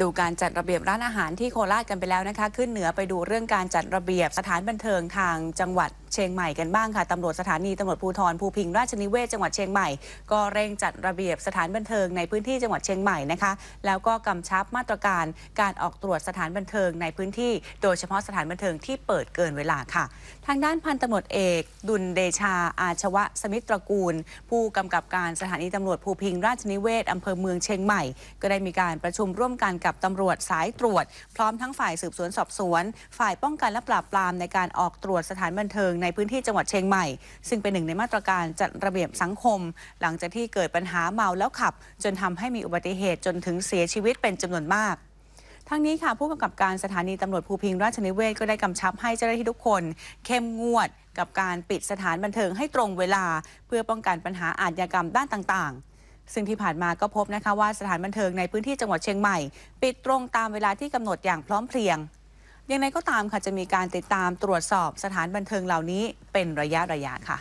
ดูการจัดระเบียบร้านอาหารที่โคราชกันไปแล้วนะคะ ขึ้นเหนือไปดูเรื่องการจัดระเบียบสถานบันเทิงทางจังหวัดเชียงใหม่กันบ้างค่ะตำรวจสถานีตำรวจภูธรภูพิงราชนิเวศจังหวัดเชียงใหม่ ก็เร่งจัดระเบียบสถานบันเทิงในพื้นที่จังหวัด เชียงใหม่นะคะแล้วก็กำชับมาตรการการออกตรวจสถานบันเทิงในพื้นที่โดยเฉพาะสถานบันเทิงที่เปิดเกินเวลาค่ะ ทางด้านพันตำรวจเอก ดุลเดชาอาชวะสมิตรกูล ผู้กำกับการสถานีตำรวจภูพิงราชนิเวศอำเภอเมืองเชียงใหม่ก็ได้มีการประชุมร่วมกันกับตำรวจสายตรวจพร้อมทั้งฝ่ายสืบสวนสอบสวน ฝ่ายป้องกันและปราบปรามในการออกตรวจสถานบันเทิงในพื้นที่จังหวัดเชียงใหม่ ซึ่งเป็นหนึ่งในมาตรการจัดระเบียบสังคม หลังจากที่เกิดปัญหาเมาแล้วขับ จนทำให้มีอุบัติเหตุจนถึงเสียชีวิตเป็นจำนวนมาก ทั้งนี้ค่ะผู้กำกับการสถานีตำรวจภูพิงราชนิเวศก็ได้กำชับให้เจ้าหน้าที่ทุกคนเข้มงวดกับการปิดสถานบันเทิงให้ตรงเวลา เพื่อป้องกันปัญหาอาชญากรรมด้านต่างๆซึ่งที่ผ่านมาก็พบนะคะว่าสถานบันเทิงในพื้นที่จังหวัดเชียงใหม่ ปิดตรงตามเวลาที่กำหนดอย่างพร้อมเพรียงอย่างไรก็ตามค่ะ จะมีการติดตามตรวจสอบสถานบันเทิงเหล่านี้เป็นระยะระยะค่ะ